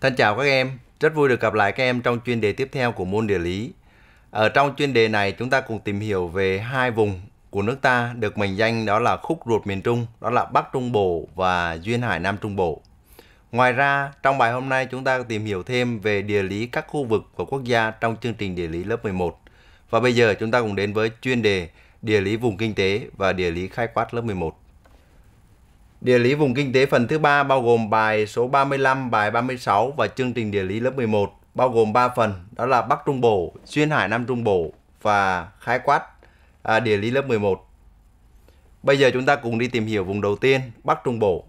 Thân chào các em, rất vui được gặp lại các em trong chuyên đề tiếp theo của môn địa lý. Ở trong chuyên đề này chúng ta cùng tìm hiểu về hai vùng của nước ta được mệnh danh đó là khúc ruột miền Trung, đó là Bắc Trung Bộ và Duyên Hải Nam Trung Bộ. Ngoài ra, trong bài hôm nay chúng ta tìm hiểu thêm về địa lý các khu vực của quốc gia trong chương trình địa lý lớp 11. Và bây giờ chúng ta cùng đến với chuyên đề địa lý vùng kinh tế và địa lý khai quát lớp 11. Địa lý vùng kinh tế phần thứ 3 bao gồm bài số 35, bài 36 và chương trình địa lý lớp 11 bao gồm 3 phần đó là Bắc Trung Bộ, xuyên Hải Nam Trung Bộ và khái quát à, địa lý lớp 11. Bây giờ chúng ta cùng đi tìm hiểu vùng đầu tiên Bắc Trung Bộ.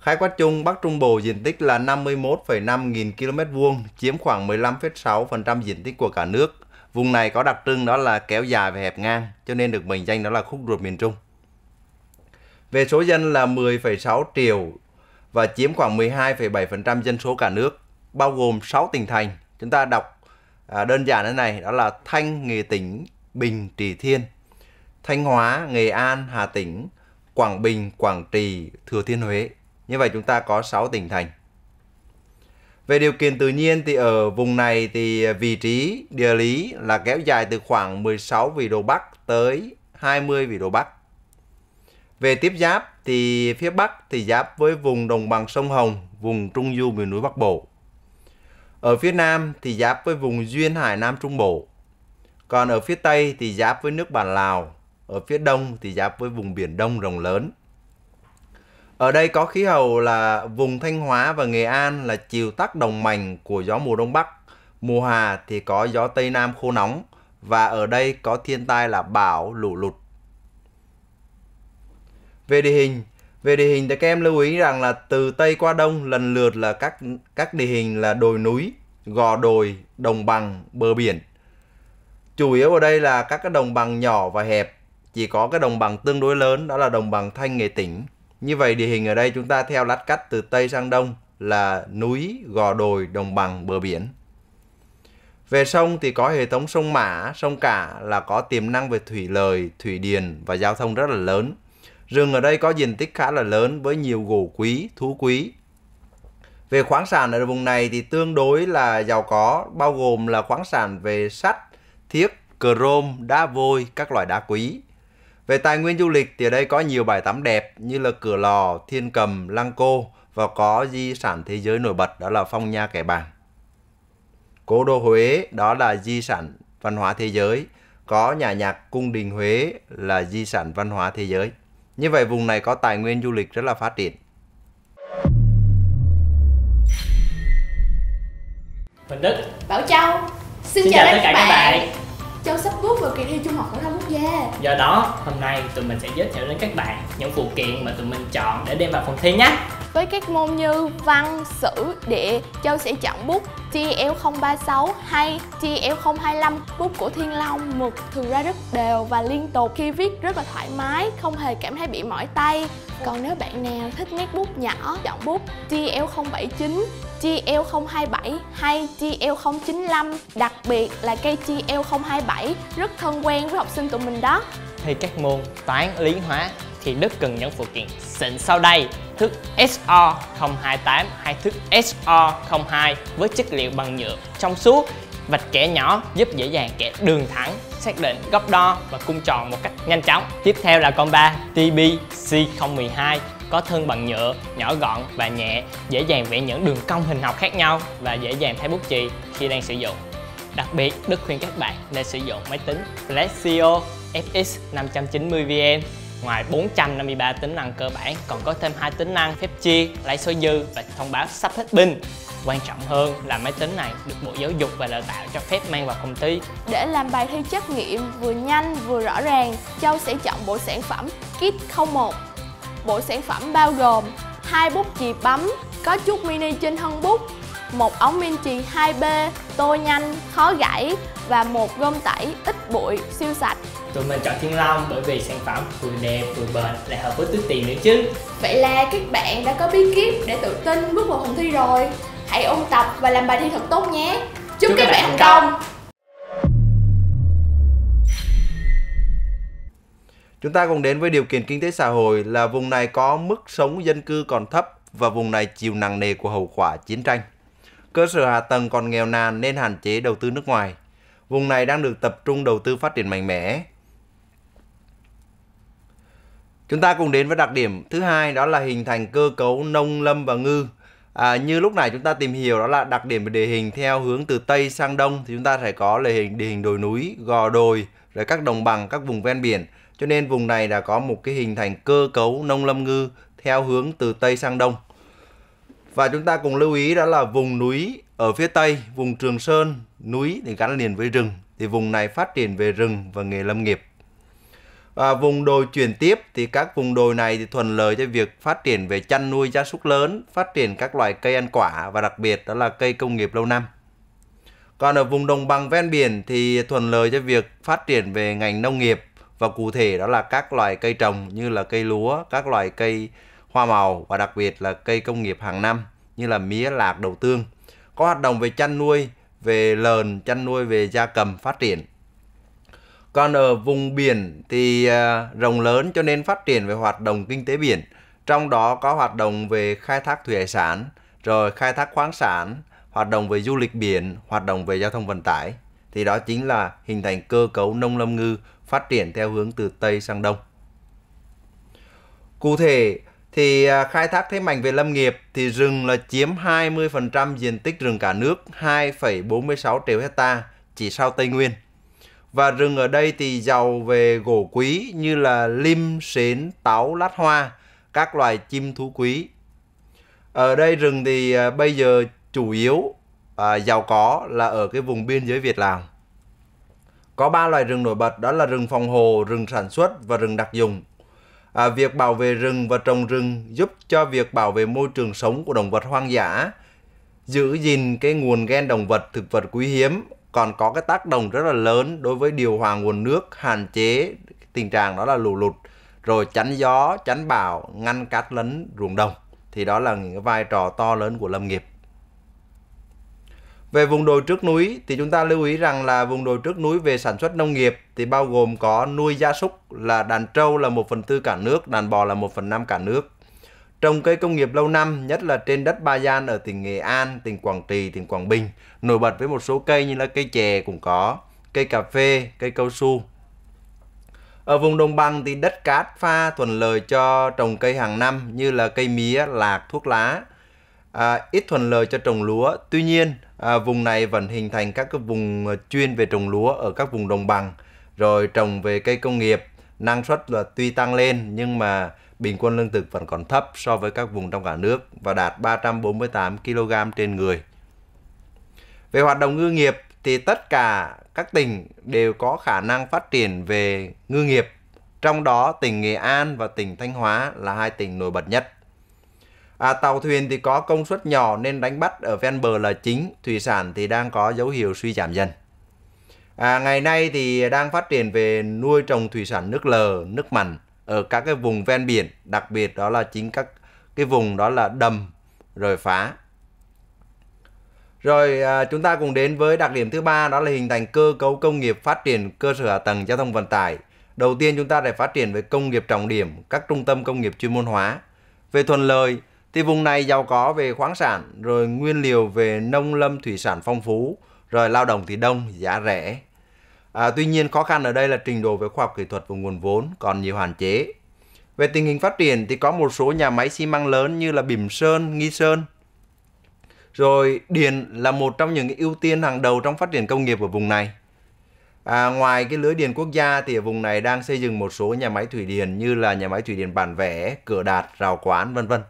Khái quát chung Bắc Trung Bộ diện tích là 51,5 nghìn km vuông, chiếm khoảng 15,6% diện tích của cả nước. Vùng này có đặc trưng đó là kéo dài và hẹp ngang, cho nên được mệnh danh đó là khúc ruột miền Trung về số dân là 10,6 triệu và chiếm khoảng 12,7% dân số cả nước, bao gồm 6 tỉnh thành. Chúng ta đọc à, đơn giản thế này, đó là Thanh, Nghệ Tĩnh, Bình, Trì, Thiên, Thanh Hóa, Nghệ An, Hà Tĩnh, Quảng Bình, Quảng Trị, Thừa Thiên Huế. Như vậy chúng ta có 6 tỉnh thành. Về điều kiện tự nhiên thì ở vùng này thì vị trí địa lý là kéo dài từ khoảng 16 vĩ độ Bắc tới 20 vĩ độ Bắc về tiếp giáp thì phía Bắc thì giáp với vùng đồng bằng sông Hồng, vùng Trung Du miền núi Bắc Bộ. Ở phía Nam thì giáp với vùng Duyên Hải Nam Trung Bộ. Còn ở phía Tây thì giáp với nước bản Lào. Ở phía Đông thì giáp với vùng Biển Đông rộng lớn. Ở đây có khí hậu là vùng Thanh Hóa và Nghệ An là chiều tác động mạnh của gió mùa Đông Bắc. Mùa Hà thì có gió Tây Nam khô nóng và ở đây có thiên tai là bão, lũ lụt về địa hình, về địa hình thì các em lưu ý rằng là từ Tây qua Đông lần lượt là các các địa hình là đồi núi, gò đồi, đồng bằng, bờ biển. Chủ yếu ở đây là các cái đồng bằng nhỏ và hẹp, chỉ có cái đồng bằng tương đối lớn đó là đồng bằng Thanh Nghệ Tỉnh. Như vậy địa hình ở đây chúng ta theo lát cắt từ Tây sang Đông là núi, gò đồi, đồng bằng, bờ biển. Về sông thì có hệ thống sông Mã, sông Cả là có tiềm năng về thủy lợi, thủy điền và giao thông rất là lớn. Rừng ở đây có diện tích khá là lớn với nhiều gỗ quý, thú quý. Về khoáng sản ở vùng này thì tương đối là giàu có, bao gồm là khoáng sản về sắt, thiếc, chrome, đá vôi, các loại đá quý. Về tài nguyên du lịch thì ở đây có nhiều bãi tắm đẹp như là Cửa Lò, Thiên Cầm, Lăng Cô và có di sản thế giới nổi bật đó là Phong Nha Kẻ Bàng. Cố đô Huế đó là di sản văn hóa thế giới, có nhà nhạc Cung Đình Huế là di sản văn hóa thế giới. Như vậy vùng này có tài nguyên du lịch rất là phát triển. Mình Đức Bảo Châu Xin, Xin chào, chào tất cả các bạn. các bạn Châu sắp bước vào kỳ thi Trung học phổ thông quốc gia Do đó, hôm nay tụi mình sẽ giới thiệu đến các bạn những phụ kiện mà tụi mình chọn để đem vào phòng thi nhé với các môn như văn, sử, địa, Châu sẽ chọn bút TL036 hay TL025 Bút của Thiên Long mực thường ra rất đều và liên tục Khi viết rất là thoải mái, không hề cảm thấy bị mỏi tay Còn nếu bạn nào thích nét bút nhỏ, chọn bút TL079 GL027 hay GL095 Đặc biệt là cây GL027 rất thân quen với học sinh tụi mình đó Thì các môn toán, lý, hóa thì Đức cần những phụ kiện xịn sau đây Thức SO028 hay thức SO02 với chất liệu bằng nhựa trong suốt vạch kẻ nhỏ giúp dễ dàng kẻ đường thẳng, xác định góc đo và cung tròn một cách nhanh chóng. Tiếp theo là con 3 TBC012 có thân bằng nhựa, nhỏ gọn và nhẹ, dễ dàng vẽ những đường cong hình học khác nhau và dễ dàng thay bút chì khi đang sử dụng. Đặc biệt, Đức khuyên các bạn nên sử dụng máy tính Flexio FX 590VN Ngoài 453 tính năng cơ bản còn có thêm hai tính năng phép chia, lấy số dư và thông báo sắp hết pin. Quan trọng hơn là máy tính này được Bộ Giáo dục và Đào tạo cho phép mang vào phòng thi. Để làm bài thi trắc nghiệm vừa nhanh vừa rõ ràng, Châu sẽ chọn bộ sản phẩm Kit 01 Bộ sản phẩm bao gồm hai bút chì bấm có chút mini trên thân bút, một ống min chì 2B tô nhanh, khó gãy và một gom tẩy ít bụi siêu sạch. Tụi mình chọn Thiên Long bởi vì sản phẩm vừa đẹp vừa bền lại hợp với túi tiền nữa chứ. Vậy là các bạn đã có bí kíp để tự tin bước vào phòng thi rồi. Hãy ôn tập và làm bài thi thật tốt nhé. Chúc, Chúc các, các bạn thành công. công. Chúng ta cùng đến với điều kiện kinh tế xã hội là vùng này có mức sống dân cư còn thấp và vùng này chịu nặng nề của hậu quả chiến tranh. Cơ sở hạ tầng còn nghèo nàn nên hạn chế đầu tư nước ngoài. Vùng này đang được tập trung đầu tư phát triển mạnh mẽ. Chúng ta cùng đến với đặc điểm thứ hai đó là hình thành cơ cấu nông lâm và ngư. À, như lúc này chúng ta tìm hiểu đó là đặc điểm về địa hình theo hướng từ tây sang đông thì chúng ta sẽ có địa hình địa hình đồi núi, gò đồi, rồi các đồng bằng, các vùng ven biển cho nên vùng này đã có một cái hình thành cơ cấu nông lâm ngư theo hướng từ Tây sang Đông. Và chúng ta cùng lưu ý đó là vùng núi ở phía Tây, vùng Trường Sơn, núi thì gắn liền với rừng. Thì vùng này phát triển về rừng và nghề lâm nghiệp. Và vùng đồi chuyển tiếp thì các vùng đồi này thì thuận lợi cho việc phát triển về chăn nuôi gia súc lớn, phát triển các loại cây ăn quả và đặc biệt đó là cây công nghiệp lâu năm. Còn ở vùng đồng bằng ven biển thì thuận lợi cho việc phát triển về ngành nông nghiệp và cụ thể đó là các loài cây trồng như là cây lúa, các loài cây hoa màu và đặc biệt là cây công nghiệp hàng năm như là mía, lạc, đầu tương. Có hoạt động về chăn nuôi, về lợn, chăn nuôi về gia cầm phát triển. Còn ở vùng biển thì à, rộng lớn cho nên phát triển về hoạt động kinh tế biển, trong đó có hoạt động về khai thác thủy hải sản, rồi khai thác khoáng sản, hoạt động về du lịch biển, hoạt động về giao thông vận tải. Thì đó chính là hình thành cơ cấu nông lâm ngư phát triển theo hướng từ Tây sang Đông. Cụ thể thì à, khai thác thế mạnh về lâm nghiệp thì rừng là chiếm 20% diện tích rừng cả nước 2,46 triệu hecta chỉ sau Tây Nguyên. Và rừng ở đây thì giàu về gỗ quý như là lim, sến, táo, lát hoa, các loài chim thú quý. Ở đây rừng thì à, bây giờ chủ yếu à, giàu có là ở cái vùng biên giới Việt Lào có ba loài rừng nổi bật đó là rừng phòng hộ, rừng sản xuất và rừng đặc dụng. À, việc bảo vệ rừng và trồng rừng giúp cho việc bảo vệ môi trường sống của động vật hoang dã, giữ gìn cái nguồn gen động vật thực vật quý hiếm còn có cái tác động rất là lớn đối với điều hòa nguồn nước, hạn chế tình trạng đó là lũ lụt, rồi chắn gió, chắn bão, ngăn cát lấn ruộng đồng. Thì đó là những cái vai trò to lớn của lâm nghiệp. Về vùng đồi trước núi thì chúng ta lưu ý rằng là vùng đồi trước núi về sản xuất nông nghiệp thì bao gồm có nuôi gia súc là đàn trâu là 1 phần tư cả nước, đàn bò là 1 phần năm cả nước. Trồng cây công nghiệp lâu năm, nhất là trên đất Ba Gian ở tỉnh Nghệ An, tỉnh Quảng Trì, tỉnh Quảng Bình, nổi bật với một số cây như là cây chè cũng có, cây cà phê, cây cao su. Ở vùng đồng bằng thì đất cát pha thuận lợi cho trồng cây hàng năm như là cây mía, lạc, thuốc lá à, ít thuận lợi cho trồng lúa. Tuy nhiên, à, vùng này vẫn hình thành các cái vùng à, chuyên về trồng lúa ở các vùng đồng bằng, rồi trồng về cây công nghiệp, năng suất là tuy tăng lên nhưng mà bình quân lương thực vẫn còn thấp so với các vùng trong cả nước và đạt 348 kg trên người. Về hoạt động ngư nghiệp thì tất cả các tỉnh đều có khả năng phát triển về ngư nghiệp, trong đó tỉnh Nghệ An và tỉnh Thanh Hóa là hai tỉnh nổi bật nhất. À, tàu thuyền thì có công suất nhỏ nên đánh bắt ở ven bờ là chính, thủy sản thì đang có dấu hiệu suy giảm dần. À, ngày nay thì đang phát triển về nuôi trồng thủy sản nước lờ, nước mặn ở các cái vùng ven biển, đặc biệt đó là chính các cái vùng đó là đầm rồi phá. Rồi à, chúng ta cùng đến với đặc điểm thứ ba đó là hình thành cơ cấu công nghiệp phát triển cơ sở hạ tầng giao thông vận tải. Đầu tiên chúng ta phải phát triển về công nghiệp trọng điểm, các trung tâm công nghiệp chuyên môn hóa. Về thuận lợi, thì vùng này giàu có về khoáng sản, rồi nguyên liệu về nông lâm thủy sản phong phú, rồi lao động thì đông, giá rẻ. À, tuy nhiên khó khăn ở đây là trình độ về khoa học kỹ thuật và nguồn vốn còn nhiều hạn chế. Về tình hình phát triển thì có một số nhà máy xi măng lớn như là Bỉm Sơn, Nghi Sơn. Rồi điện là một trong những ưu tiên hàng đầu trong phát triển công nghiệp ở vùng này. À, ngoài cái lưới điện quốc gia thì ở vùng này đang xây dựng một số nhà máy thủy điện như là nhà máy thủy điện Bản Vẽ, Cửa Đạt, Rào Quán vân vân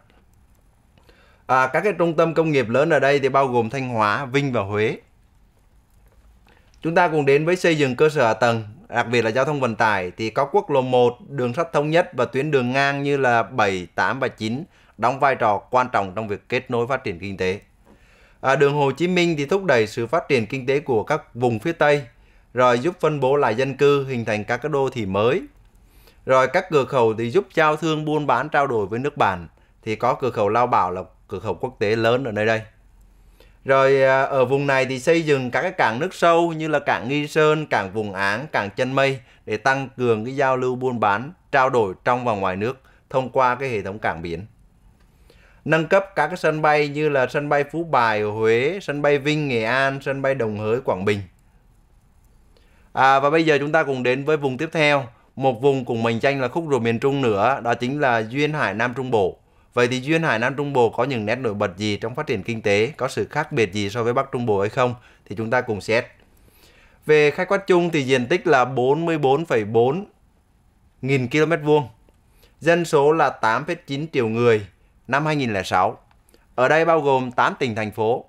à, các cái trung tâm công nghiệp lớn ở đây thì bao gồm Thanh Hóa, Vinh và Huế. Chúng ta cùng đến với xây dựng cơ sở hạ tầng, đặc biệt là giao thông vận tải thì có quốc lộ 1, đường sắt thống nhất và tuyến đường ngang như là 7, 8 và 9 đóng vai trò quan trọng trong việc kết nối phát triển kinh tế. À, đường Hồ Chí Minh thì thúc đẩy sự phát triển kinh tế của các vùng phía Tây, rồi giúp phân bố lại dân cư hình thành các cái đô thị mới. Rồi các cửa khẩu thì giúp giao thương buôn bán trao đổi với nước bạn, thì có cửa khẩu Lao Bảo là cửa khẩu quốc tế lớn ở nơi đây. Rồi à, ở vùng này thì xây dựng các cái cảng nước sâu như là cảng Nghi Sơn, cảng Vùng Áng, cảng Chân Mây để tăng cường cái giao lưu buôn bán, trao đổi trong và ngoài nước thông qua cái hệ thống cảng biển. Nâng cấp các cái sân bay như là sân bay Phú Bài ở Huế, sân bay Vinh Nghệ An, sân bay Đồng Hới Quảng Bình. À, và bây giờ chúng ta cùng đến với vùng tiếp theo, một vùng cùng mình tranh là khúc ruột miền Trung nữa, đó chính là Duyên Hải Nam Trung Bộ. Vậy thì duyên Hải Nam Trung Bộ có những nét nổi bật gì trong phát triển kinh tế, có sự khác biệt gì so với Bắc Trung Bộ hay không thì chúng ta cùng xét. Về khai quát chung thì diện tích là 44,4 nghìn km vuông, dân số là 8,9 triệu người năm 2006. Ở đây bao gồm 8 tỉnh thành phố.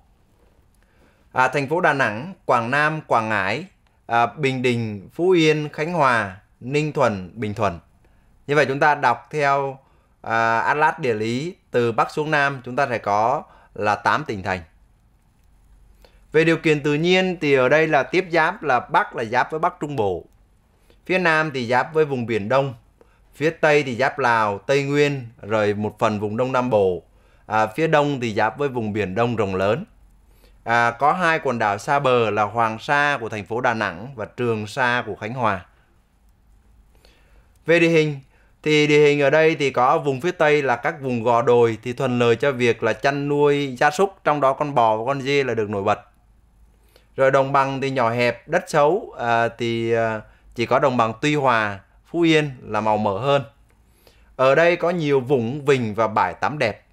À, thành phố Đà Nẵng, Quảng Nam, Quảng Ngãi, à, Bình Định, Phú Yên, Khánh Hòa, Ninh Thuận, Bình Thuận. Như vậy chúng ta đọc theo à, Atlas địa lý từ Bắc xuống Nam chúng ta sẽ có là 8 tỉnh thành. Về điều kiện tự nhiên thì ở đây là tiếp giáp là Bắc là giáp với Bắc Trung Bộ. Phía Nam thì giáp với vùng Biển Đông. Phía Tây thì giáp Lào, Tây Nguyên, rồi một phần vùng Đông Nam Bộ. À, phía Đông thì giáp với vùng Biển Đông rộng lớn. À, có hai quần đảo xa bờ là Hoàng Sa của thành phố Đà Nẵng và Trường Sa của Khánh Hòa. Về địa hình thì địa hình ở đây thì có vùng phía Tây là các vùng gò đồi thì thuận lợi cho việc là chăn nuôi gia súc, trong đó con bò và con dê là được nổi bật. Rồi đồng bằng thì nhỏ hẹp, đất xấu à, thì à, chỉ có đồng bằng Tuy Hòa, Phú Yên là màu mỡ hơn. Ở đây có nhiều vùng vịnh và bãi tắm đẹp.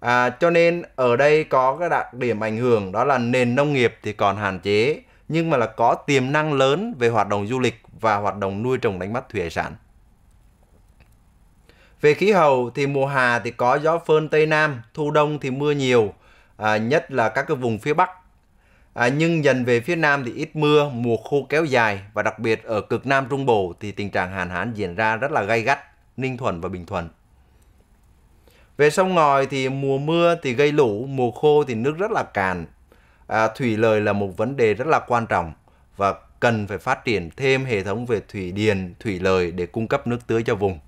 À, cho nên ở đây có cái đặc điểm ảnh hưởng đó là nền nông nghiệp thì còn hạn chế nhưng mà là có tiềm năng lớn về hoạt động du lịch và hoạt động nuôi trồng đánh bắt thủy hải sản. Về khí hậu thì mùa hạ thì có gió phơn Tây Nam, thu đông thì mưa nhiều, à, nhất là các cái vùng phía Bắc. À, nhưng dần về phía Nam thì ít mưa, mùa khô kéo dài và đặc biệt ở cực Nam Trung Bộ thì tình trạng hạn hán diễn ra rất là gay gắt, Ninh Thuận và Bình Thuận. Về sông ngòi thì mùa mưa thì gây lũ, mùa khô thì nước rất là cạn. À, thủy lợi là một vấn đề rất là quan trọng và cần phải phát triển thêm hệ thống về thủy điền, thủy lợi để cung cấp nước tưới cho vùng.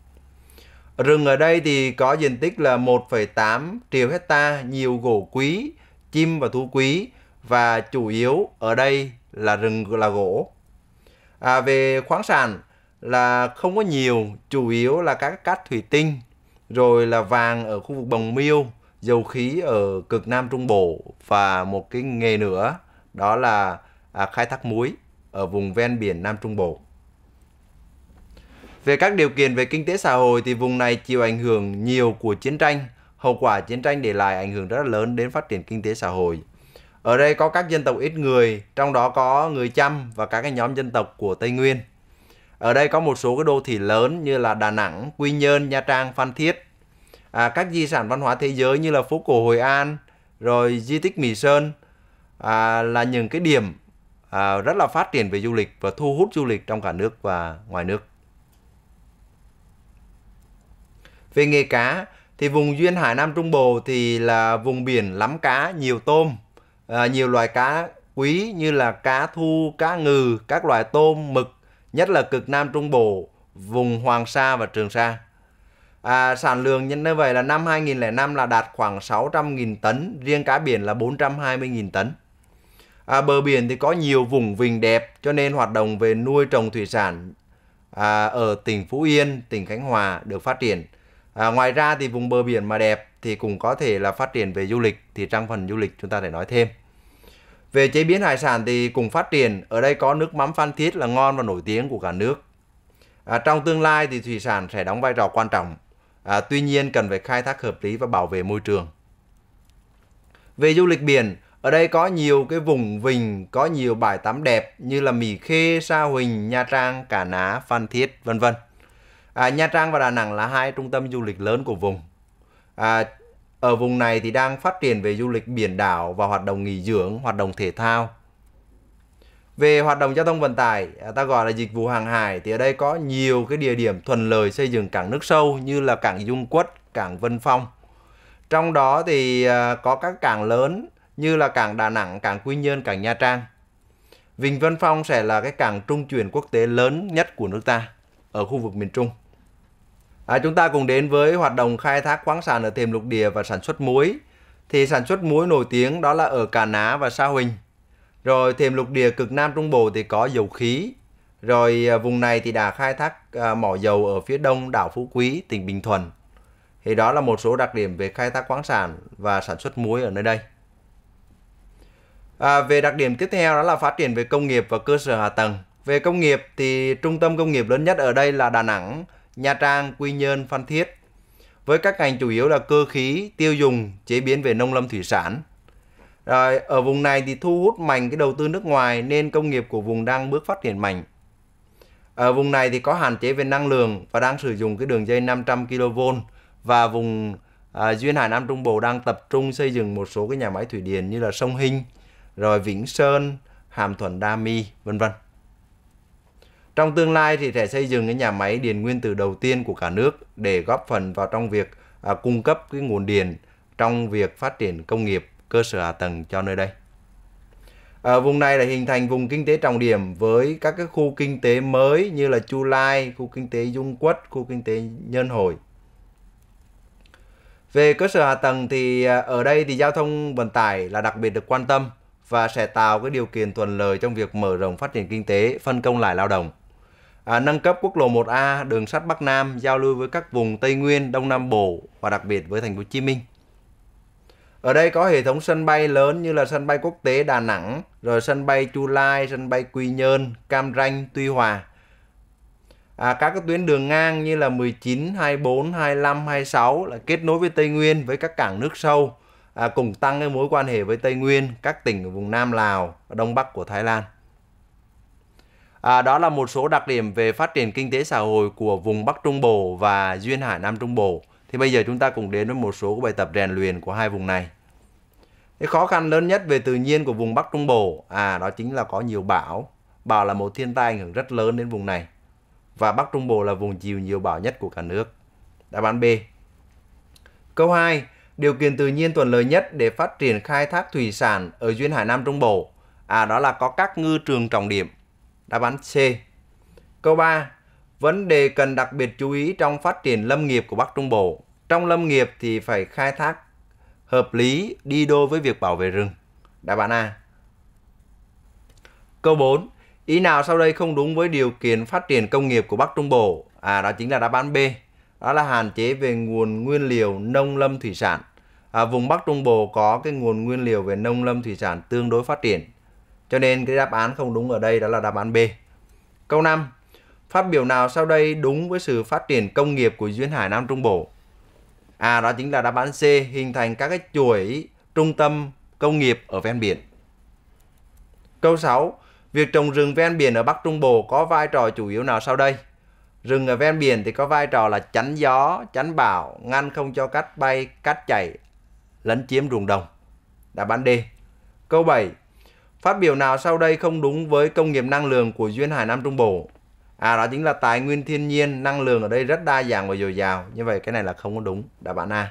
Rừng ở đây thì có diện tích là 1,8 triệu hecta, nhiều gỗ quý, chim và thú quý và chủ yếu ở đây là rừng là gỗ. À, về khoáng sản là không có nhiều, chủ yếu là các cát thủy tinh, rồi là vàng ở khu vực Bồng Miêu, dầu khí ở cực Nam Trung Bộ và một cái nghề nữa đó là à, khai thác muối ở vùng ven biển Nam Trung Bộ. Về các điều kiện về kinh tế xã hội thì vùng này chịu ảnh hưởng nhiều của chiến tranh. Hậu quả chiến tranh để lại ảnh hưởng rất là lớn đến phát triển kinh tế xã hội. Ở đây có các dân tộc ít người, trong đó có người Chăm và các cái nhóm dân tộc của Tây Nguyên. Ở đây có một số cái đô thị lớn như là Đà Nẵng, Quy Nhơn, Nha Trang, Phan Thiết. À, các di sản văn hóa thế giới như là phố cổ Hội An, rồi di tích Mỹ Sơn à, là những cái điểm à, rất là phát triển về du lịch và thu hút du lịch trong cả nước và ngoài nước. Về nghề cá thì vùng duyên hải Nam Trung Bộ thì là vùng biển lắm cá, nhiều tôm, à, nhiều loài cá quý như là cá thu, cá ngừ, các loài tôm, mực, nhất là cực Nam Trung Bộ, vùng Hoàng Sa và Trường Sa. À, sản lượng nhân như vậy là năm 2005 là đạt khoảng 600.000 tấn, riêng cá biển là 420.000 tấn. À, bờ biển thì có nhiều vùng vịnh đẹp cho nên hoạt động về nuôi trồng thủy sản à, ở tỉnh Phú Yên, tỉnh Khánh Hòa được phát triển. À, ngoài ra thì vùng bờ biển mà đẹp thì cũng có thể là phát triển về du lịch thì trong phần du lịch chúng ta để nói thêm. Về chế biến hải sản thì cùng phát triển, ở đây có nước mắm Phan Thiết là ngon và nổi tiếng của cả nước. À, trong tương lai thì thủy sản sẽ đóng vai trò quan trọng, à, tuy nhiên cần phải khai thác hợp lý và bảo vệ môi trường. Về du lịch biển, ở đây có nhiều cái vùng vịnh, có nhiều bãi tắm đẹp như là Mỹ Khê, Sa Huỳnh, Nha Trang, Cả Ná, Phan Thiết, vân vân. À, Nha Trang và Đà Nẵng là hai trung tâm du lịch lớn của vùng. À, ở vùng này thì đang phát triển về du lịch biển đảo và hoạt động nghỉ dưỡng, hoạt động thể thao. Về hoạt động giao thông vận tải, à, ta gọi là dịch vụ hàng hải thì ở đây có nhiều cái địa điểm thuận lợi xây dựng cảng nước sâu như là cảng Dung Quất, cảng Vân Phong. Trong đó thì à, có các cảng lớn như là cảng Đà Nẵng, cảng Quy Nhơn, cảng Nha Trang. Vịnh Vân Phong sẽ là cái cảng trung chuyển quốc tế lớn nhất của nước ta ở khu vực miền Trung. À, chúng ta cùng đến với hoạt động khai thác khoáng sản ở thềm lục địa và sản xuất muối. Thì sản xuất muối nổi tiếng đó là ở Cà Ná và Sa Huỳnh. Rồi thềm lục địa cực Nam Trung Bộ thì có dầu khí. Rồi à, vùng này thì đã khai thác à, mỏ dầu ở phía đông đảo Phú Quý, tỉnh Bình Thuận. Thì đó là một số đặc điểm về khai thác khoáng sản và sản xuất muối ở nơi đây. À, về đặc điểm tiếp theo đó là phát triển về công nghiệp và cơ sở hạ tầng. Về công nghiệp thì trung tâm công nghiệp lớn nhất ở đây là Đà Nẵng, Nha Trang, Quy Nhơn, Phan Thiết với các ngành chủ yếu là cơ khí, tiêu dùng, chế biến về nông lâm thủy sản. Rồi, ở vùng này thì thu hút mạnh cái đầu tư nước ngoài nên công nghiệp của vùng đang bước phát triển mạnh. Ở vùng này thì có hạn chế về năng lượng và đang sử dụng cái đường dây 500 kV và vùng à, duyên hải Nam Trung Bộ đang tập trung xây dựng một số cái nhà máy thủy điện như là sông Hinh, rồi Vĩnh Sơn, Hàm Thuận Đa Mi, vân vân. Trong tương lai thì sẽ xây dựng cái nhà máy điện nguyên tử đầu tiên của cả nước để góp phần vào trong việc à, cung cấp cái nguồn điện trong việc phát triển công nghiệp, cơ sở hạ tầng cho nơi đây. À, vùng này là hình thành vùng kinh tế trọng điểm với các cái khu kinh tế mới như là Chu Lai, khu kinh tế Dung Quất, khu kinh tế Nhân Hội. Về cơ sở hạ tầng thì à, ở đây thì giao thông vận tải là đặc biệt được quan tâm và sẽ tạo cái điều kiện thuận lợi trong việc mở rộng phát triển kinh tế, phân công lại lao động à, nâng cấp quốc lộ 1A, đường sắt Bắc Nam giao lưu với các vùng Tây Nguyên, Đông Nam Bộ và đặc biệt với thành phố Hồ Chí Minh. Ở đây có hệ thống sân bay lớn như là sân bay quốc tế Đà Nẵng, rồi sân bay Chu Lai, sân bay Quy Nhơn, Cam Ranh, Tuy Hòa. À, các cái tuyến đường ngang như là 19, 24, 25, 26 là kết nối với Tây Nguyên với các cảng nước sâu, à, cùng tăng cái mối quan hệ với Tây Nguyên, các tỉnh ở vùng Nam Lào, Đông Bắc của Thái Lan. À, đó là một số đặc điểm về phát triển kinh tế xã hội của vùng Bắc Trung Bộ và Duyên Hải Nam Trung Bộ. Thì bây giờ chúng ta cùng đến với một số bài tập rèn luyện của hai vùng này. Cái khó khăn lớn nhất về tự nhiên của vùng Bắc Trung Bộ, à đó chính là có nhiều bão. Bão là một thiên tai ảnh hưởng rất lớn đến vùng này. Và Bắc Trung Bộ là vùng chịu nhiều bão nhất của cả nước. Đáp án B. Câu 2. Điều kiện tự nhiên thuận lợi nhất để phát triển khai thác thủy sản ở duyên hải Nam Trung Bộ. À đó là có các ngư trường trọng điểm Đáp án C. Câu 3. Vấn đề cần đặc biệt chú ý trong phát triển lâm nghiệp của Bắc Trung Bộ. Trong lâm nghiệp thì phải khai thác hợp lý đi đôi với việc bảo vệ rừng. Đáp án A. Câu 4. Ý nào sau đây không đúng với điều kiện phát triển công nghiệp của Bắc Trung Bộ? À, đó chính là đáp án B. Đó là hạn chế về nguồn nguyên liệu nông lâm thủy sản. À, vùng Bắc Trung Bộ có cái nguồn nguyên liệu về nông lâm thủy sản tương đối phát triển. Cho nên cái đáp án không đúng ở đây đó là đáp án B. Câu 5. Phát biểu nào sau đây đúng với sự phát triển công nghiệp của duyên hải Nam Trung Bộ? À đó chính là đáp án C, hình thành các cái chuỗi trung tâm công nghiệp ở ven biển. Câu 6. Việc trồng rừng ven biển ở Bắc Trung Bộ có vai trò chủ yếu nào sau đây? Rừng ở ven biển thì có vai trò là chắn gió, chắn bão, ngăn không cho cát bay, cát chảy, lấn chiếm ruộng đồng. Đáp án D. Câu 7. Phát biểu nào sau đây không đúng với công nghiệp năng lượng của Duyên Hải Nam Trung Bộ? À đó chính là tài nguyên thiên nhiên, năng lượng ở đây rất đa dạng và dồi dào. Như vậy cái này là không có đúng, đáp án A.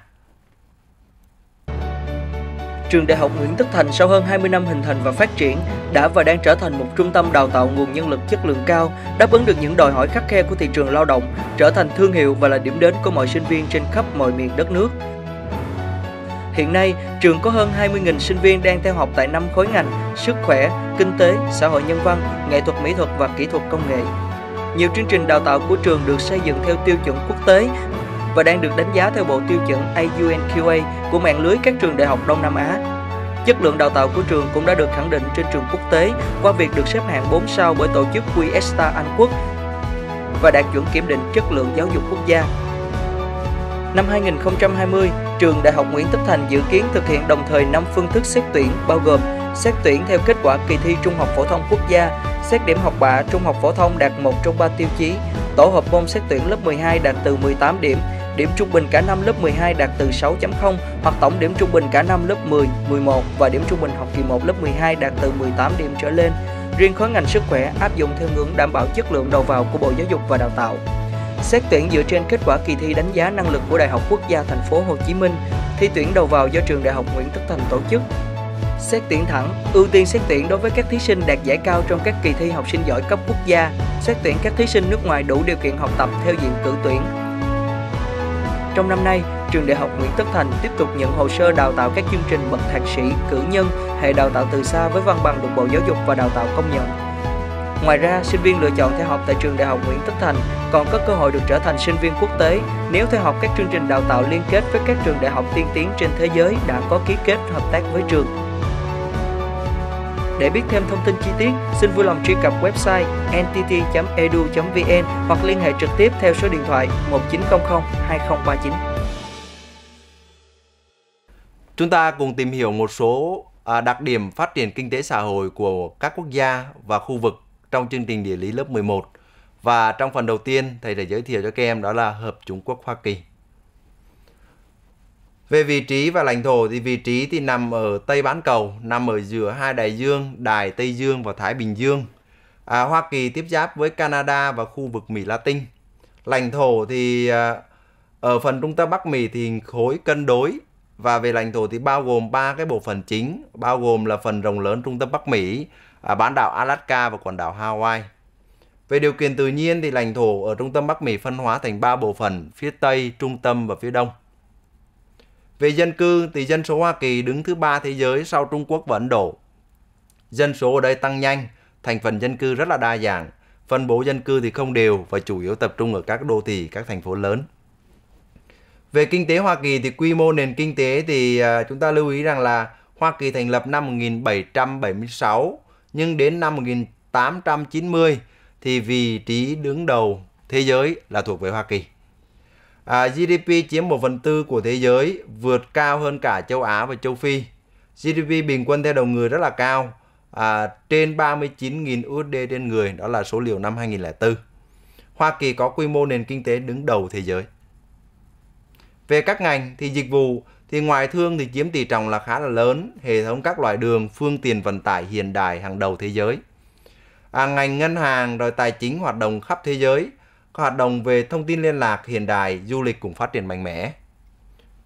Trường Đại học Nguyễn Tất Thành sau hơn 20 năm hình thành và phát triển đã và đang trở thành một trung tâm đào tạo nguồn nhân lực chất lượng cao, đáp ứng được những đòi hỏi khắc khe của thị trường lao động, trở thành thương hiệu và là điểm đến của mọi sinh viên trên khắp mọi miền đất nước. Hiện nay, trường có hơn 20.000 sinh viên đang theo học tại năm khối ngành sức khỏe, kinh tế, xã hội nhân văn, nghệ thuật mỹ thuật và kỹ thuật công nghệ. Nhiều chương trình đào tạo của trường được xây dựng theo tiêu chuẩn quốc tế và đang được đánh giá theo bộ tiêu chuẩn AUNQA của mạng lưới các trường đại học Đông Nam Á. Chất lượng đào tạo của trường cũng đã được khẳng định trên trường quốc tế qua việc được xếp hạng 4 sao bởi tổ chức QStar Anh Quốc và đạt chuẩn kiểm định chất lượng giáo dục quốc gia. Năm 2020, trường Đại học Nguyễn Tất Thành dự kiến thực hiện đồng thời 5 phương thức xét tuyển bao gồm xét tuyển theo kết quả kỳ thi Trung học phổ thông quốc gia, xét điểm học bạ Trung học phổ thông đạt 1 trong 3 tiêu chí, tổ hợp môn xét tuyển lớp 12 đạt từ 18 điểm, điểm trung bình cả năm lớp 12 đạt từ 6.0 hoặc tổng điểm trung bình cả năm lớp 10, 11 và điểm trung bình học kỳ 1 lớp 12 đạt từ 18 điểm trở lên. Riêng khối ngành sức khỏe áp dụng theo ngưỡng đảm bảo chất lượng đầu vào của Bộ Giáo dục và Đào tạo. Xét tuyển dựa trên kết quả kỳ thi đánh giá năng lực của Đại học Quốc gia Thành phố Hồ Chí Minh, thi tuyển đầu vào do trường Đại học Nguyễn Tất Thành tổ chức. Xét tuyển thẳng ưu tiên xét tuyển đối với các thí sinh đạt giải cao trong các kỳ thi học sinh giỏi cấp quốc gia, xét tuyển các thí sinh nước ngoài đủ điều kiện học tập theo diện cử tuyển. Trong năm nay, trường Đại học Nguyễn Tất Thành tiếp tục nhận hồ sơ đào tạo các chương trình bậc thạc sĩ, cử nhân, hệ đào tạo từ xa với văn bằng được Bộ Giáo dục và Đào tạo công nhận. Ngoài ra, sinh viên lựa chọn theo học tại trường Đại học Nguyễn Tất Thành còn có cơ hội được trở thành sinh viên quốc tế nếu theo học các chương trình đào tạo liên kết với các trường đại học tiên tiến trên thế giới đã có ký kết hợp tác với trường. Để biết thêm thông tin chi tiết, xin vui lòng truy cập website ntt.edu.vn e hoặc liên hệ trực tiếp theo số điện thoại 1900 2039. Chúng ta cùng tìm hiểu một số à, đặc điểm phát triển kinh tế xã hội của các quốc gia và khu vực trong chương trình địa lý lớp 11. Và trong phần đầu tiên, thầy đã giới thiệu cho các em đó là Hợp Trung Quốc-Hoa Kỳ. Về vị trí và lãnh thổ thì vị trí thì nằm ở Tây Bán Cầu, nằm ở giữa hai đại dương, Đại Tây Dương và Thái Bình Dương. À, Hoa Kỳ tiếp giáp với Canada và khu vực Mỹ Latin. Lãnh thổ thì à, ở phần trung tâm Bắc Mỹ thì hình khối cân đối và về lãnh thổ thì bao gồm ba cái bộ phận chính, bao gồm là phần rộng lớn trung tâm Bắc Mỹ, à, bán đảo Alaska và quần đảo Hawaii. Về điều kiện tự nhiên thì lãnh thổ ở trung tâm Bắc Mỹ phân hóa thành 3 bộ phận, phía Tây, trung tâm và phía Đông. Về dân cư thì dân số Hoa Kỳ đứng thứ ba thế giới sau Trung Quốc và Ấn Độ. Dân số ở đây tăng nhanh, thành phần dân cư rất là đa dạng, phân bố dân cư thì không đều và chủ yếu tập trung ở các đô thị, các thành phố lớn. Về kinh tế Hoa Kỳ thì quy mô nền kinh tế thì à, chúng ta lưu ý rằng là Hoa Kỳ thành lập năm 1776 nhưng đến năm 1890 thì vị trí đứng đầu thế giới là thuộc về Hoa Kỳ. À, GDP chiếm 1 phần tư của thế giới, vượt cao hơn cả châu Á và châu Phi. GDP bình quân theo đầu người rất là cao, à, trên 39.000 USD trên người, đó là số liệu năm 2004. Hoa Kỳ có quy mô nền kinh tế đứng đầu thế giới. Về các ngành thì dịch vụ thì ngoại thương thì chiếm tỷ trọng là khá là lớn hệ thống các loại đường phương tiện vận tải hiện đại hàng đầu thế giới à, ngành ngân hàng rồi tài chính hoạt động khắp thế giới các hoạt động về thông tin liên lạc hiện đại du lịch cũng phát triển mạnh mẽ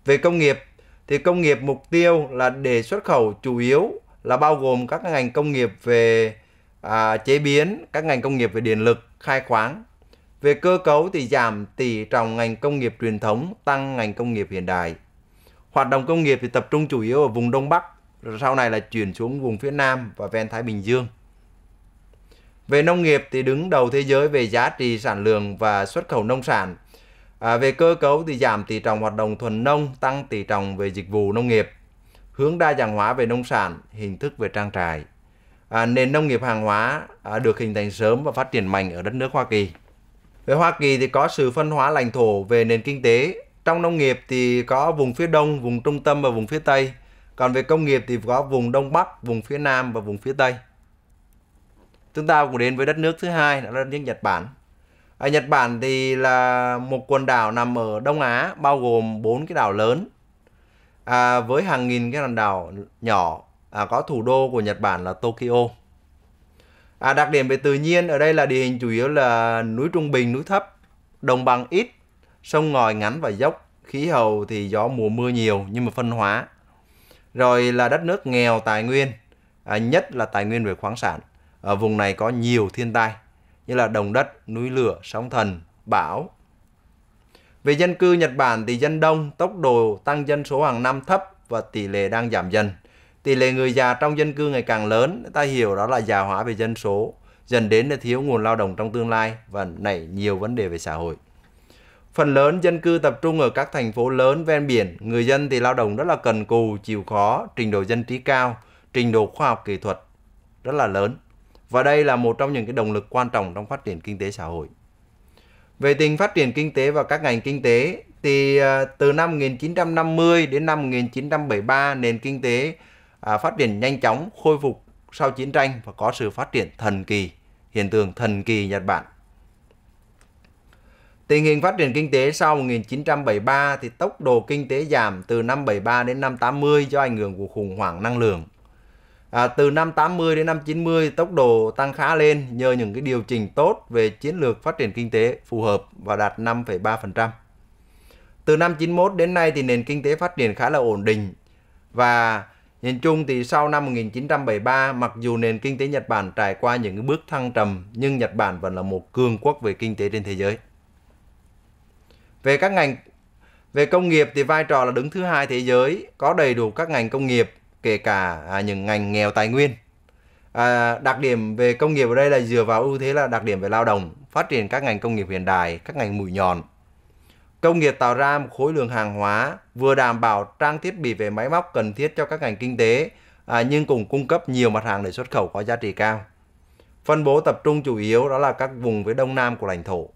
về công nghiệp thì công nghiệp mục tiêu là để xuất khẩu chủ yếu là bao gồm các ngành công nghiệp về à, chế biến các ngành công nghiệp về điện lực khai khoáng về cơ cấu thì giảm tỷ trọng ngành công nghiệp truyền thống tăng ngành công nghiệp hiện đại hoạt động công nghiệp thì tập trung chủ yếu ở vùng Đông Bắc, rồi sau này là chuyển xuống vùng phía Nam và ven Thái Bình Dương. Về nông nghiệp thì đứng đầu thế giới về giá trị sản lượng và xuất khẩu nông sản. À, về cơ cấu thì giảm tỷ trọng hoạt động thuần nông, tăng tỷ trọng về dịch vụ nông nghiệp, hướng đa dạng hóa về nông sản, hình thức về trang trại. À, nền nông nghiệp hàng hóa à, được hình thành sớm và phát triển mạnh ở đất nước Hoa Kỳ. Về Hoa Kỳ thì có sự phân hóa lãnh thổ về nền kinh tế trong nông nghiệp thì có vùng phía đông, vùng trung tâm và vùng phía tây. Còn về công nghiệp thì có vùng đông bắc, vùng phía nam và vùng phía tây. Chúng ta cũng đến với đất nước thứ hai đó là nước Nhật Bản. Ở Nhật Bản thì là một quần đảo nằm ở Đông Á bao gồm bốn cái đảo lớn à, với hàng nghìn cái hòn đảo nhỏ à, có thủ đô của Nhật Bản là Tokyo. À, đặc điểm về tự nhiên ở đây là địa hình chủ yếu là núi trung bình, núi thấp, đồng bằng ít, sông ngòi ngắn và dốc khí hậu thì gió mùa mưa nhiều nhưng mà phân hóa rồi là đất nước nghèo tài nguyên à, nhất là tài nguyên về khoáng sản ở vùng này có nhiều thiên tai như là đồng đất núi lửa sóng thần bão về dân cư Nhật Bản thì dân đông, tốc độ tăng dân số hàng năm thấp và tỷ lệ đang giảm dần. Tỷ lệ người già trong dân cư ngày càng lớn, ta hiểu đó là già hóa về dân số, dần đến là thiếu nguồn lao động trong tương lai và nảy nhiều vấn đề về xã hội. Phần lớn dân cư tập trung ở các thành phố lớn ven biển, người dân thì lao động rất là cần cù, chịu khó, trình độ dân trí cao, trình độ khoa học kỹ thuật rất là lớn. Và đây là một trong những cái động lực quan trọng trong phát triển kinh tế xã hội. Về tình phát triển kinh tế và các ngành kinh tế thì à, từ năm 1950 đến năm 1973 nền kinh tế à, phát triển nhanh chóng, khôi phục sau chiến tranh và có sự phát triển thần kỳ, hiện tượng thần kỳ Nhật Bản. Tình hình phát triển kinh tế sau 1973 thì tốc độ kinh tế giảm từ năm 73 đến năm 80 do ảnh hưởng của khủng hoảng năng lượng. À, từ năm 80 đến năm 90 tốc độ tăng khá lên nhờ những cái điều chỉnh tốt về chiến lược phát triển kinh tế phù hợp và đạt 5,3%. Từ năm 91 đến nay thì nền kinh tế phát triển khá là ổn định và nhìn chung thì sau năm 1973 mặc dù nền kinh tế Nhật Bản trải qua những bước thăng trầm nhưng Nhật Bản vẫn là một cường quốc về kinh tế trên thế giới. Về các ngành về công nghiệp thì vai trò là đứng thứ hai thế giới, có đầy đủ các ngành công nghiệp, kể cả à, những ngành nghèo tài nguyên. À, đặc điểm về công nghiệp ở đây là dựa vào ưu thế là đặc điểm về lao động, phát triển các ngành công nghiệp hiện đại, các ngành mũi nhọn. Công nghiệp tạo ra một khối lượng hàng hóa vừa đảm bảo trang thiết bị về máy móc cần thiết cho các ngành kinh tế, à, nhưng cũng cung cấp nhiều mặt hàng để xuất khẩu có giá trị cao. Phân bố tập trung chủ yếu đó là các vùng phía đông nam của lãnh thổ.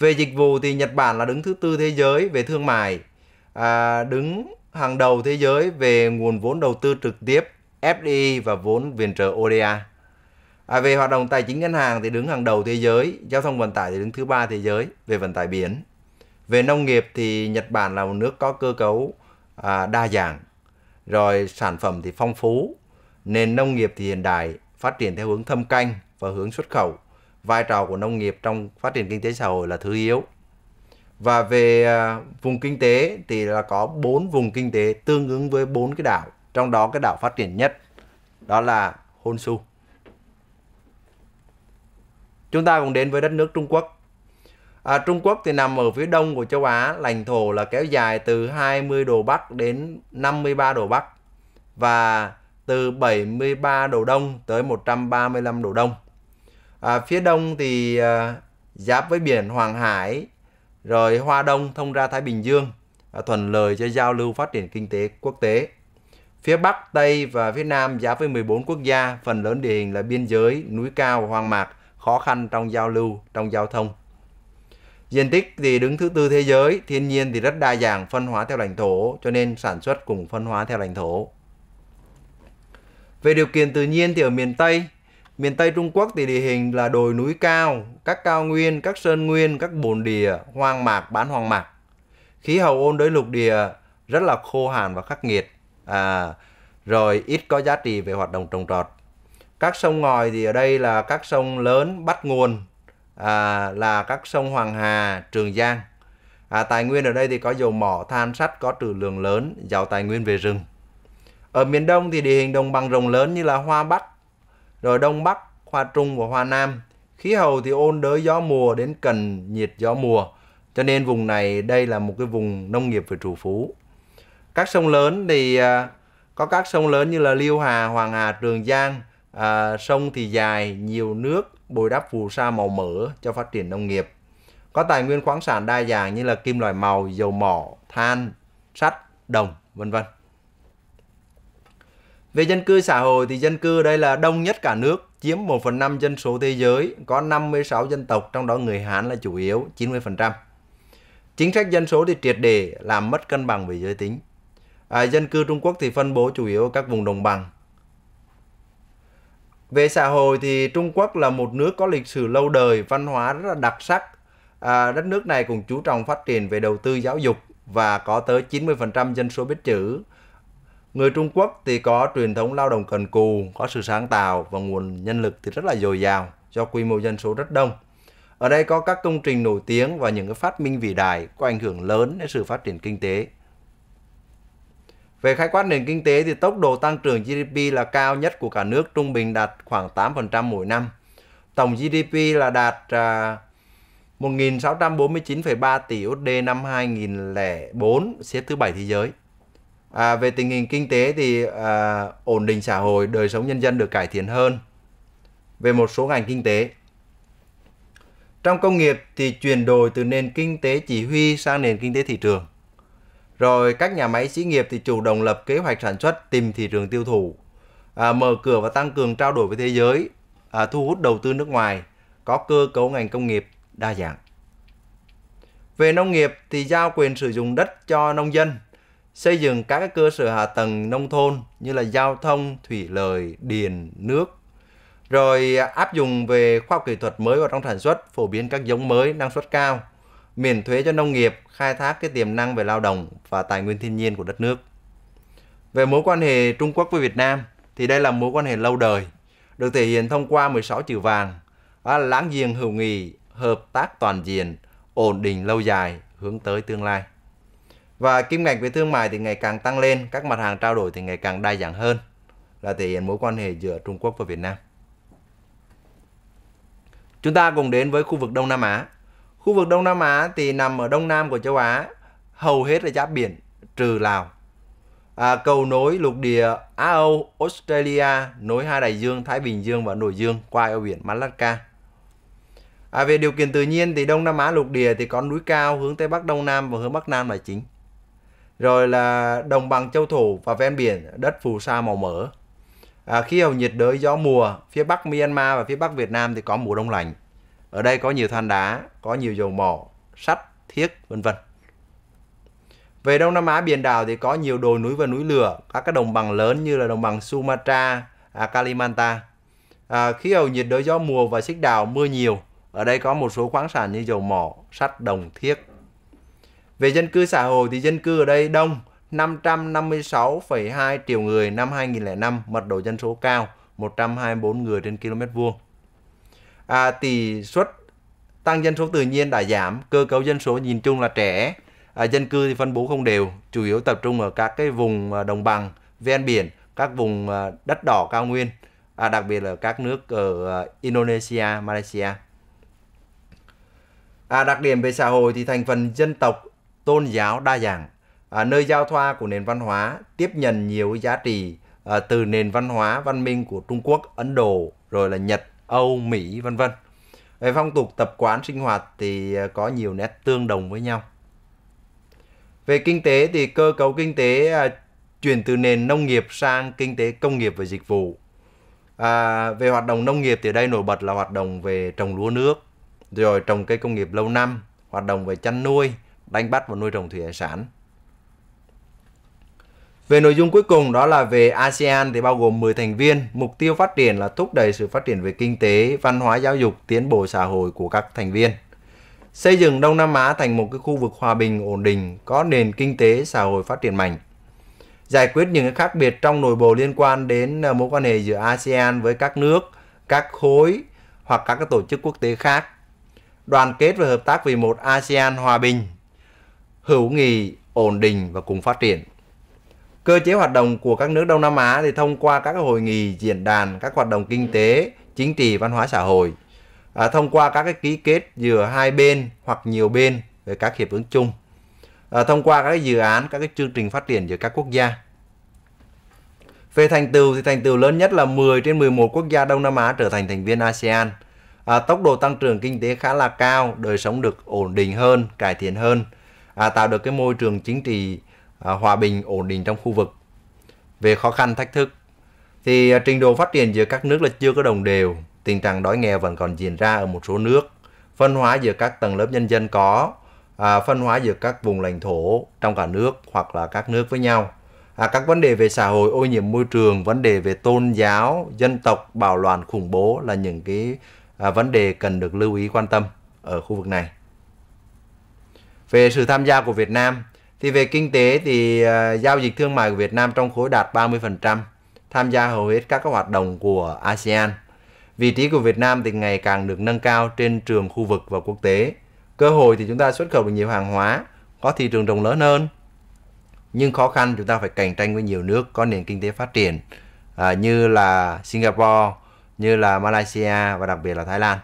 Về dịch vụ thì Nhật Bản là đứng thứ tư thế giới về thương mại, à, đứng hàng đầu thế giới về nguồn vốn đầu tư trực tiếp FDI và vốn viện trợ ODA. À, về hoạt động tài chính ngân hàng thì đứng hàng đầu thế giới, giao thông vận tải thì đứng thứ ba thế giới về vận tải biển. Về nông nghiệp thì Nhật Bản là một nước có cơ cấu à, đa dạng, rồi sản phẩm thì phong phú, nền nông nghiệp thì hiện đại, phát triển theo hướng thâm canh và hướng xuất khẩu vai trò của nông nghiệp trong phát triển kinh tế xã hội là thứ yếu. Và về à, vùng kinh tế thì là có bốn vùng kinh tế tương ứng với bốn cái đảo, trong đó cái đảo phát triển nhất đó là Honshu. Chúng ta cũng đến với đất nước Trung Quốc. À, Trung Quốc thì nằm ở phía đông của châu Á, lãnh thổ là kéo dài từ 20 độ Bắc đến 53 độ Bắc và từ 73 độ Đông tới 135 độ Đông À, phía đông thì à, giáp với biển Hoàng Hải, rồi Hoa Đông thông ra Thái Bình Dương, à, thuận lợi cho giao lưu phát triển kinh tế quốc tế. Phía Bắc, Tây và phía Nam giáp với 14 quốc gia, phần lớn địa hình là biên giới, núi cao, hoang mạc, khó khăn trong giao lưu, trong giao thông. Diện tích thì đứng thứ tư thế giới, thiên nhiên thì rất đa dạng, phân hóa theo lãnh thổ, cho nên sản xuất cũng phân hóa theo lãnh thổ. Về điều kiện tự nhiên thì ở miền Tây, Miền Tây Trung Quốc thì địa hình là đồi núi cao, các cao nguyên, các sơn nguyên, các bồn địa, hoang mạc, bán hoang mạc. Khí hậu ôn đới lục địa rất là khô hạn và khắc nghiệt, à, rồi ít có giá trị về hoạt động trồng trọt. Các sông ngòi thì ở đây là các sông lớn bắt nguồn, à, là các sông Hoàng Hà, Trường Giang. À, tài nguyên ở đây thì có dầu mỏ, than sắt, có trữ lượng lớn, giàu tài nguyên về rừng. Ở miền Đông thì địa hình đồng bằng rộng lớn như là Hoa Bắc, rồi đông bắc, hoa trung và hoa nam. Khí hậu thì ôn đới gió mùa đến cần nhiệt gió mùa, cho nên vùng này đây là một cái vùng nông nghiệp về trù phú. Các sông lớn thì à, có các sông lớn như là Liêu Hà, Hoàng Hà, Trường Giang, à, sông thì dài, nhiều nước, bồi đắp phù sa màu mỡ cho phát triển nông nghiệp. Có tài nguyên khoáng sản đa dạng như là kim loại màu, dầu mỏ, than, sắt, đồng, vân vân. Về dân cư xã hội thì dân cư đây là đông nhất cả nước, chiếm 1 phần 5 dân số thế giới, có 56 dân tộc, trong đó người Hán là chủ yếu 90%. Chính sách dân số thì triệt để làm mất cân bằng về giới tính. À, dân cư Trung Quốc thì phân bố chủ yếu ở các vùng đồng bằng. Về xã hội thì Trung Quốc là một nước có lịch sử lâu đời, văn hóa rất là đặc sắc. À, đất nước này cũng chú trọng phát triển về đầu tư giáo dục và có tới 90% dân số biết chữ, Người Trung Quốc thì có truyền thống lao động cần cù, có sự sáng tạo và nguồn nhân lực thì rất là dồi dào do quy mô dân số rất đông. Ở đây có các công trình nổi tiếng và những cái phát minh vĩ đại có ảnh hưởng lớn đến sự phát triển kinh tế. Về khái quát nền kinh tế thì tốc độ tăng trưởng GDP là cao nhất của cả nước, trung bình đạt khoảng 8% mỗi năm. Tổng GDP là đạt à, 1.649,3 tỷ USD năm 2004, xếp thứ 7 thế giới. À, về tình hình kinh tế thì à, ổn định xã hội, đời sống nhân dân được cải thiện hơn. Về một số ngành kinh tế, trong công nghiệp thì chuyển đổi từ nền kinh tế chỉ huy sang nền kinh tế thị trường. Rồi các nhà máy xí nghiệp thì chủ động lập kế hoạch sản xuất, tìm thị trường tiêu thụ, à, mở cửa và tăng cường trao đổi với thế giới, à, thu hút đầu tư nước ngoài, có cơ cấu ngành công nghiệp đa dạng. Về nông nghiệp thì giao quyền sử dụng đất cho nông dân, xây dựng các cơ sở hạ tầng nông thôn như là giao thông, thủy lợi, điện, nước. Rồi áp dụng về khoa học kỹ thuật mới vào trong sản xuất, phổ biến các giống mới năng suất cao, miễn thuế cho nông nghiệp, khai thác cái tiềm năng về lao động và tài nguyên thiên nhiên của đất nước. Về mối quan hệ Trung Quốc với Việt Nam thì đây là mối quan hệ lâu đời, được thể hiện thông qua 16 chữ vàng, đó là láng giềng hữu nghị, hợp tác toàn diện, ổn định lâu dài, hướng tới tương lai và kim ngạch về thương mại thì ngày càng tăng lên các mặt hàng trao đổi thì ngày càng đa dạng hơn là thể hiện mối quan hệ giữa Trung Quốc và Việt Nam chúng ta cùng đến với khu vực Đông Nam Á khu vực Đông Nam Á thì nằm ở đông nam của châu Á hầu hết là giáp biển trừ Lào à, cầu nối lục địa Á Âu Australia nối hai đại dương Thái Bình Dương và Ấn Độ Dương qua eo biển Malacca À, về điều kiện tự nhiên thì Đông Nam Á lục địa thì có núi cao hướng Tây Bắc Đông Nam và hướng Bắc Nam là chính rồi là đồng bằng châu thổ và ven biển đất phù sa màu mỡ à, khí hậu nhiệt đới gió mùa phía bắc Myanmar và phía bắc Việt Nam thì có mùa đông lạnh ở đây có nhiều than đá có nhiều dầu mỏ sắt thiết vân vân về Đông Nam Á biển đảo thì có nhiều đồi núi và núi lửa các cái đồng bằng lớn như là đồng bằng Sumatra à, Kalimantan à, khí hậu nhiệt đới gió mùa và xích đạo mưa nhiều ở đây có một số khoáng sản như dầu mỏ sắt đồng thiết về dân cư xã hội thì dân cư ở đây đông, 556,2 triệu người năm 2005, mật độ dân số cao, 124 người trên km vuông. À, tỷ suất tăng dân số tự nhiên đã giảm, cơ cấu dân số nhìn chung là trẻ, à, dân cư thì phân bố không đều, chủ yếu tập trung ở các cái vùng à, đồng bằng, ven biển, các vùng à, đất đỏ cao nguyên, à, đặc biệt là các nước ở à, Indonesia, Malaysia. À, đặc điểm về xã hội thì thành phần dân tộc tôn giáo đa dạng, à, nơi giao thoa của nền văn hóa tiếp nhận nhiều giá trị à, từ nền văn hóa văn minh của Trung Quốc, Ấn Độ, rồi là Nhật, Âu, Mỹ, vân vân. Về phong tục tập quán sinh hoạt thì à, có nhiều nét tương đồng với nhau. Về kinh tế thì cơ cấu kinh tế à, chuyển từ nền nông nghiệp sang kinh tế công nghiệp và dịch vụ. À, về hoạt động nông nghiệp thì đây nổi bật là hoạt động về trồng lúa nước, rồi trồng cây công nghiệp lâu năm, hoạt động về chăn nuôi, đánh bắt và nuôi trồng thủy hải sản. Về nội dung cuối cùng đó là về ASEAN thì bao gồm 10 thành viên, mục tiêu phát triển là thúc đẩy sự phát triển về kinh tế, văn hóa giáo dục, tiến bộ xã hội của các thành viên. Xây dựng Đông Nam Á thành một cái khu vực hòa bình, ổn định, có nền kinh tế xã hội phát triển mạnh. Giải quyết những cái khác biệt trong nội bộ liên quan đến ờ, mối quan hệ giữa ASEAN với các nước, các khối hoặc các tổ chức quốc tế khác. Đoàn kết và hợp tác vì một ASEAN hòa bình, hữu nghị, ổn định và cùng phát triển. Cơ chế hoạt động của các nước Đông Nam Á thì thông qua các hội nghị, diễn đàn, các hoạt động kinh tế, chính trị, văn hóa xã hội, à, thông qua các cái ký kết giữa hai bên hoặc nhiều bên về các hiệp ước chung, à, thông qua các dự án, các cái chương trình phát triển giữa các quốc gia. Về thành tựu thì thành tựu lớn nhất là 10 trên 11 quốc gia Đông Nam Á trở thành thành viên ASEAN. À, tốc độ tăng trưởng kinh tế khá là cao, đời sống được ổn định hơn, cải thiện hơn – à, tạo được cái môi trường chính trị à, hòa bình ổn định trong khu vực về khó khăn thách thức thì à, trình độ phát triển giữa các nước là chưa có đồng đều tình trạng đói nghèo vẫn còn diễn ra ở một số nước phân hóa giữa các tầng lớp nhân dân có à, phân hóa giữa các vùng lãnh thổ trong cả nước hoặc là các nước với nhau à, các vấn đề về xã hội ô nhiễm môi trường vấn đề về tôn giáo dân tộc bạo loạn khủng bố là những cái à, vấn đề cần được lưu ý quan tâm ở khu vực này về sự tham gia của Việt Nam thì về kinh tế thì uh, giao dịch thương mại của Việt Nam trong khối đạt 30%, tham gia hầu hết các các hoạt động của ASEAN. Vị trí của Việt Nam thì ngày càng được nâng cao trên trường khu vực và quốc tế. Cơ hội thì chúng ta xuất khẩu được nhiều hàng hóa, có thị trường rộng lớn hơn. Nhưng khó khăn chúng ta phải cạnh tranh với nhiều nước có nền kinh tế phát triển à, như là Singapore, như là Malaysia và đặc biệt là Thái Lan.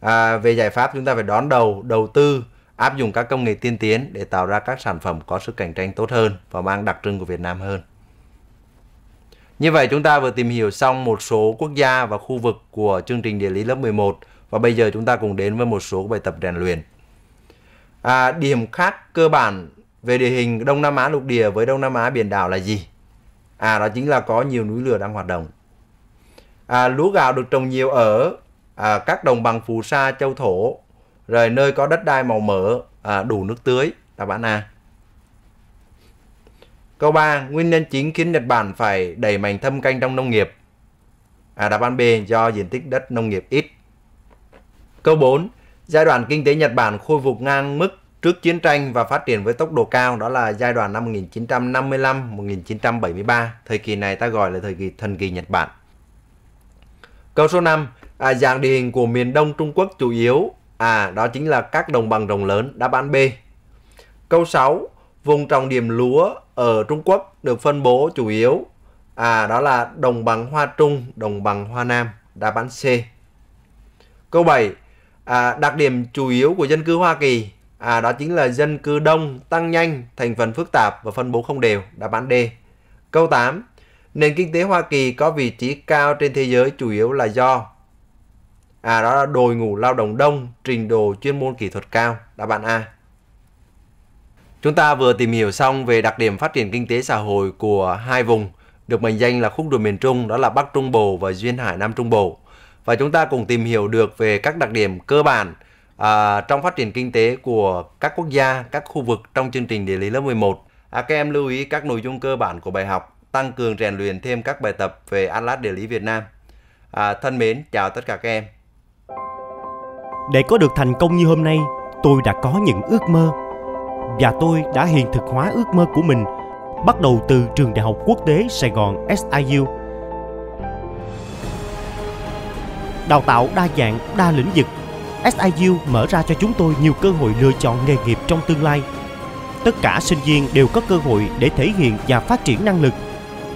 À, về giải pháp chúng ta phải đón đầu đầu tư áp dụng các công nghệ tiên tiến để tạo ra các sản phẩm có sức cạnh tranh tốt hơn và mang đặc trưng của Việt Nam hơn. Như vậy chúng ta vừa tìm hiểu xong một số quốc gia và khu vực của chương trình địa lý lớp 11 và bây giờ chúng ta cùng đến với một số bài tập rèn luyện. À, điểm khác cơ bản về địa hình Đông Nam Á lục địa với Đông Nam Á biển đảo là gì? À đó chính là có nhiều núi lửa đang hoạt động. À, lúa gạo được trồng nhiều ở à, các đồng bằng phù Sa, Châu Thổ rồi nơi có đất đai màu mỡ à, đủ nước tưới đáp án A. Câu 3, nguyên nhân chính khiến Nhật Bản phải đẩy mạnh thâm canh trong nông nghiệp. À, đáp án B do diện tích đất nông nghiệp ít. Câu 4, giai đoạn kinh tế Nhật Bản khôi phục ngang mức trước chiến tranh và phát triển với tốc độ cao đó là giai đoạn năm 1955-1973. Thời kỳ này ta gọi là thời kỳ thần kỳ Nhật Bản. Câu số 5, à, dạng địa hình của miền Đông Trung Quốc chủ yếu À, đó chính là các đồng bằng rộng lớn, đáp án B. Câu 6, vùng trồng điểm lúa ở Trung Quốc được phân bố chủ yếu. À, đó là đồng bằng Hoa Trung, đồng bằng Hoa Nam, đáp án C. Câu 7, à, đặc điểm chủ yếu của dân cư Hoa Kỳ. À, đó chính là dân cư đông, tăng nhanh, thành phần phức tạp và phân bố không đều, đáp án D. Câu 8, nền kinh tế Hoa Kỳ có vị trí cao trên thế giới chủ yếu là do à đó là đội ngũ lao động đông trình độ chuyên môn kỹ thuật cao đáp án A Chúng ta vừa tìm hiểu xong về đặc điểm phát triển kinh tế xã hội của hai vùng được mệnh danh là khúc đường miền Trung đó là Bắc Trung Bộ và Duyên Hải Nam Trung Bộ. Và chúng ta cùng tìm hiểu được về các đặc điểm cơ bản à, trong phát triển kinh tế của các quốc gia, các khu vực trong chương trình địa lý lớp 11. À, các em lưu ý các nội dung cơ bản của bài học, tăng cường rèn luyện thêm các bài tập về Atlas địa lý Việt Nam. À, thân mến, chào tất cả các em để có được thành công như hôm nay tôi đã có những ước mơ và tôi đã hiện thực hóa ước mơ của mình bắt đầu từ trường đại học quốc tế sài gòn siu đào tạo đa dạng đa lĩnh vực siu mở ra cho chúng tôi nhiều cơ hội lựa chọn nghề nghiệp trong tương lai tất cả sinh viên đều có cơ hội để thể hiện và phát triển năng lực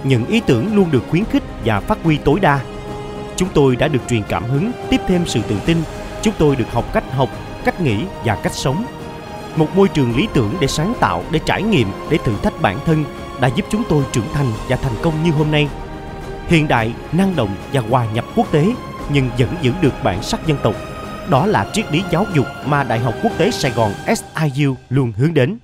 những ý tưởng luôn được khuyến khích và phát huy tối đa chúng tôi đã được truyền cảm hứng tiếp thêm sự tự tin Chúng tôi được học cách học, cách nghĩ và cách sống. Một môi trường lý tưởng để sáng tạo, để trải nghiệm, để thử thách bản thân đã giúp chúng tôi trưởng thành và thành công như hôm nay. Hiện đại, năng động và hòa nhập quốc tế nhưng vẫn giữ được bản sắc dân tộc. Đó là triết lý giáo dục mà Đại học Quốc tế Sài Gòn SIU luôn hướng đến.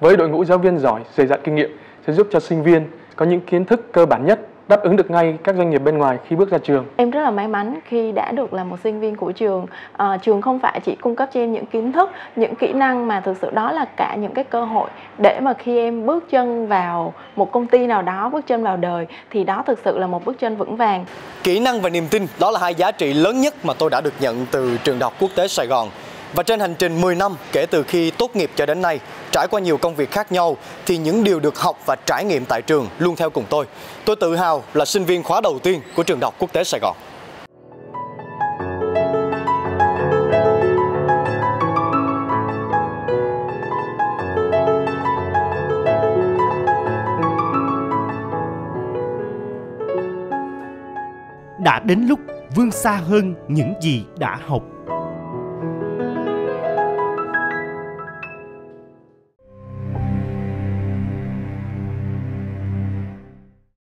Với đội ngũ giáo viên giỏi, dày dặn kinh nghiệm sẽ giúp cho sinh viên có những kiến thức cơ bản nhất đáp ứng được ngay các doanh nghiệp bên ngoài khi bước ra trường. Em rất là may mắn khi đã được là một sinh viên của trường. À, trường không phải chỉ cung cấp cho em những kiến thức, những kỹ năng mà thực sự đó là cả những cái cơ hội để mà khi em bước chân vào một công ty nào đó, bước chân vào đời thì đó thực sự là một bước chân vững vàng. Kỹ năng và niềm tin đó là hai giá trị lớn nhất mà tôi đã được nhận từ trường đại học quốc tế Sài Gòn. Và trên hành trình 10 năm kể từ khi tốt nghiệp cho đến nay, trải qua nhiều công việc khác nhau thì những điều được học và trải nghiệm tại trường luôn theo cùng tôi. Tôi tự hào là sinh viên khóa đầu tiên của trường Đại học Quốc tế Sài Gòn. Đã đến lúc vươn xa hơn những gì đã học